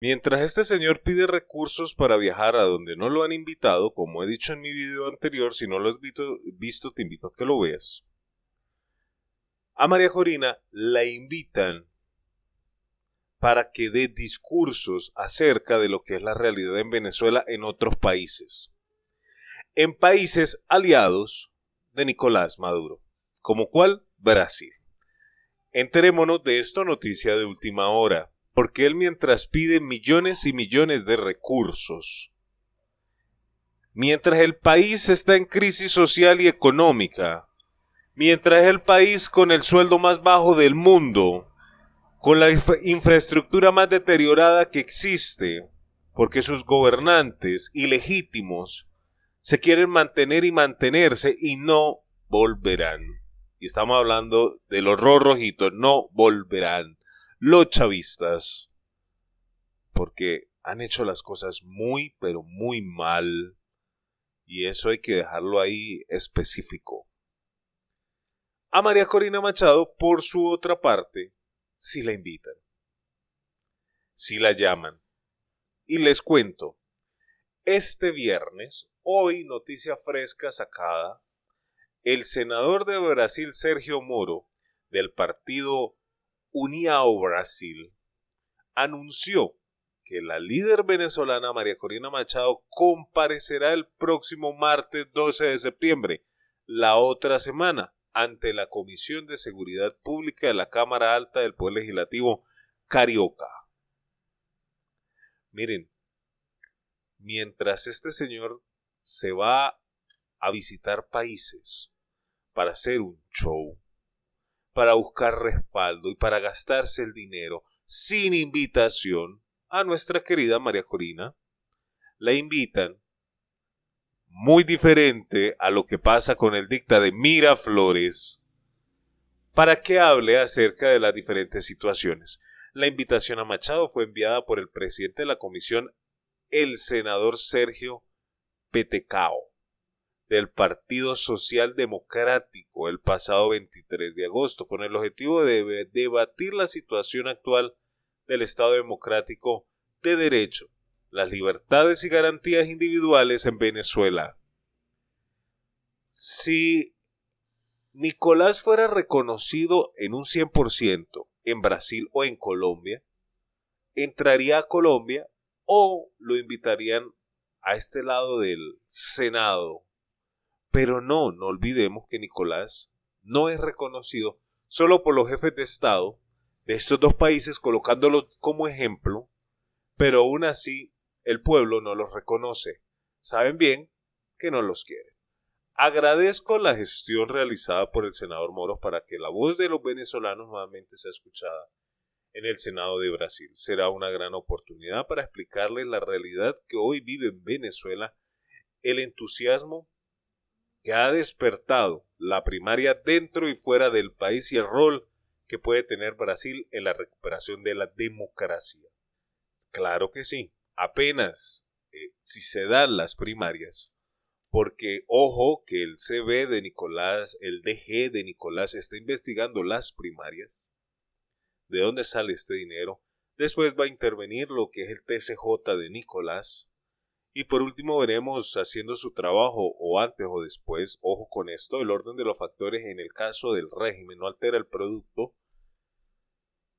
Mientras este señor pide recursos para viajar a donde no lo han invitado, como he dicho en mi video anterior, si no lo has visto, te invito a que lo veas. A María Corina la invitan para que dé discursos acerca de lo que es la realidad en Venezuela en otros países. En países aliados de Nicolás Maduro, como cual Brasil. Enterémonos de esta noticia de última hora porque él mientras pide millones y millones de recursos, mientras el país está en crisis social y económica, mientras el país con el sueldo más bajo del mundo, con la infraestructura más deteriorada que existe, porque sus gobernantes ilegítimos se quieren mantener y mantenerse y no volverán. Y estamos hablando de los rojito, no volverán los chavistas, porque han hecho las cosas muy, pero muy mal, y eso hay que dejarlo ahí específico. A María Corina Machado, por su otra parte, si la invitan, si la llaman, y les cuento, este viernes, hoy noticia fresca sacada, el senador de Brasil Sergio Moro, del partido Uniao Brasil anunció que la líder venezolana María Corina Machado comparecerá el próximo martes 12 de septiembre, la otra semana, ante la Comisión de Seguridad Pública de la Cámara Alta del Poder Legislativo Carioca. Miren, mientras este señor se va a visitar países para hacer un show, para buscar respaldo y para gastarse el dinero sin invitación a nuestra querida María Corina. La invitan muy diferente a lo que pasa con el dicta de Miraflores, para que hable acerca de las diferentes situaciones. La invitación a Machado fue enviada por el presidente de la comisión, el senador Sergio Petecao del Partido Social Democrático el pasado 23 de agosto, con el objetivo de debatir la situación actual del Estado Democrático de Derecho, las libertades y garantías individuales en Venezuela. Si Nicolás fuera reconocido en un 100% en Brasil o en Colombia, entraría a Colombia o lo invitarían a este lado del Senado pero no, no olvidemos que Nicolás no es reconocido solo por los jefes de Estado de estos dos países, colocándolos como ejemplo, pero aún así el pueblo no los reconoce. Saben bien que no los quiere. Agradezco la gestión realizada por el senador Moros para que la voz de los venezolanos nuevamente sea escuchada en el Senado de Brasil. Será una gran oportunidad para explicarles la realidad que hoy vive en Venezuela, el entusiasmo que ha despertado la primaria dentro y fuera del país y el rol que puede tener Brasil en la recuperación de la democracia. Claro que sí, apenas eh, si se dan las primarias, porque ojo que el CB de Nicolás, el DG de Nicolás está investigando las primarias. ¿De dónde sale este dinero? Después va a intervenir lo que es el TCJ de Nicolás, y por último veremos haciendo su trabajo o antes o después, ojo con esto, el orden de los factores en el caso del régimen no altera el producto.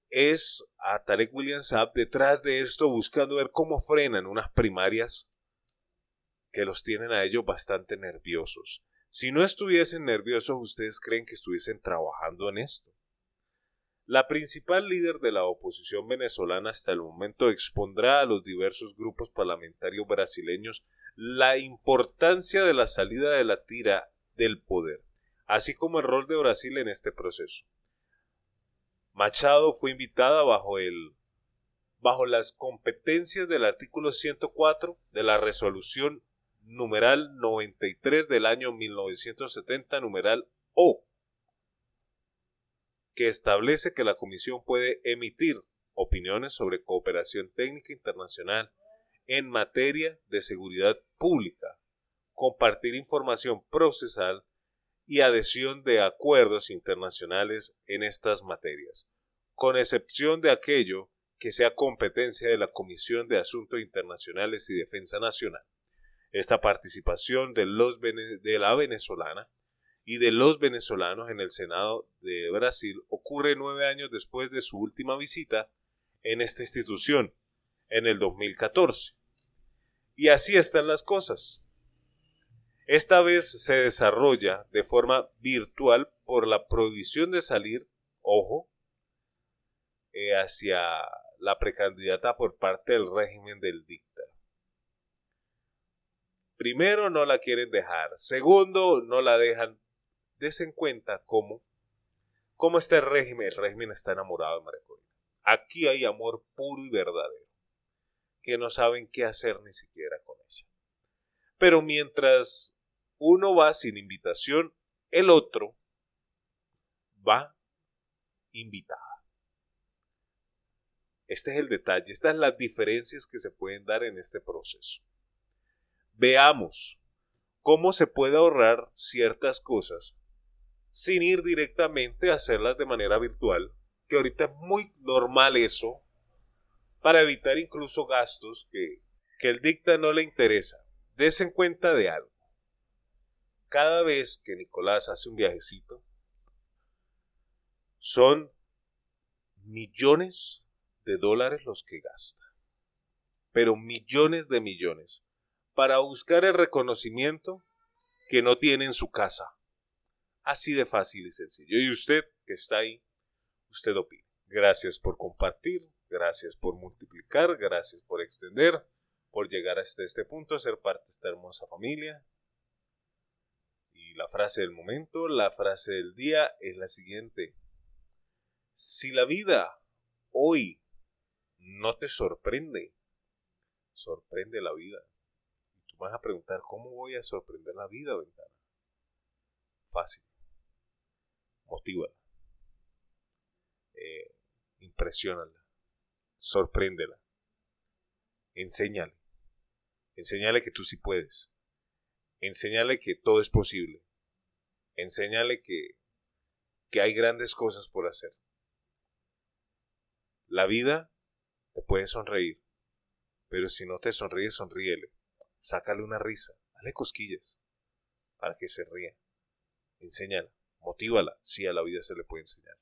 Es a Tarek William Saab detrás de esto buscando ver cómo frenan unas primarias que los tienen a ellos bastante nerviosos. Si no estuviesen nerviosos, ¿ustedes creen que estuviesen trabajando en esto? La principal líder de la oposición venezolana hasta el momento expondrá a los diversos grupos parlamentarios brasileños la importancia de la salida de la tira del poder, así como el rol de Brasil en este proceso. Machado fue invitada bajo bajo las competencias del artículo 104 de la resolución numeral 93 del año 1970 numeral O que establece que la Comisión puede emitir opiniones sobre cooperación técnica internacional en materia de seguridad pública, compartir información procesal y adhesión de acuerdos internacionales en estas materias, con excepción de aquello que sea competencia de la Comisión de Asuntos Internacionales y Defensa Nacional. Esta participación de, de la venezolana y de los venezolanos en el Senado de Brasil ocurre nueve años después de su última visita en esta institución, en el 2014. Y así están las cosas. Esta vez se desarrolla de forma virtual por la prohibición de salir, ojo, eh, hacia la precandidata por parte del régimen del dictador. Primero, no la quieren dejar. Segundo, no la dejan des en cuenta cómo, cómo está el régimen. El régimen está enamorado de María Corina. Aquí hay amor puro y verdadero, que no saben qué hacer ni siquiera con ella. Pero mientras uno va sin invitación, el otro va invitada. Este es el detalle, estas son las diferencias que se pueden dar en este proceso. Veamos cómo se puede ahorrar ciertas cosas sin ir directamente a hacerlas de manera virtual, que ahorita es muy normal eso, para evitar incluso gastos que, el dicta no le interesa. Desen en cuenta de algo. Cada vez que Nicolás hace un viajecito, son millones de dólares los que gasta. Pero millones de millones para buscar el reconocimiento que no tiene en su casa. Así de fácil y sencillo. Y usted que está ahí, usted opina. Gracias por compartir, gracias por multiplicar, gracias por extender, por llegar hasta este punto, ser parte de esta hermosa familia. Y la frase del momento, la frase del día es la siguiente. Si la vida hoy no te sorprende, sorprende la vida. Y tú vas a preguntar, ¿cómo voy a sorprender la vida, ventana? Fácil motívala, eh, impresiónala, sorpréndela, enséñale, enséñale que tú sí puedes, enséñale que todo es posible, enséñale que, hay grandes cosas por hacer. La vida te puede sonreír, pero si no te sonríe, sonríele, sácale una risa, dale cosquillas para que se ría, enséñala. Motívala, si a la vida se le puede enseñar,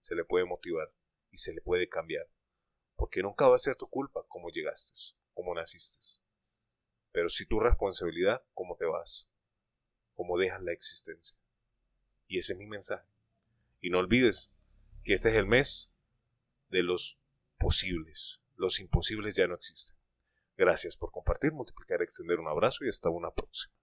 se le puede motivar y se le puede cambiar, porque nunca va a ser tu culpa cómo llegaste, cómo naciste, pero sí tu responsabilidad cómo te vas, cómo dejas la existencia. Y ese es mi mensaje. Y no olvides que este es el mes de los posibles. Los imposibles ya no existen. Gracias por compartir, multiplicar, extender un abrazo y hasta una próxima.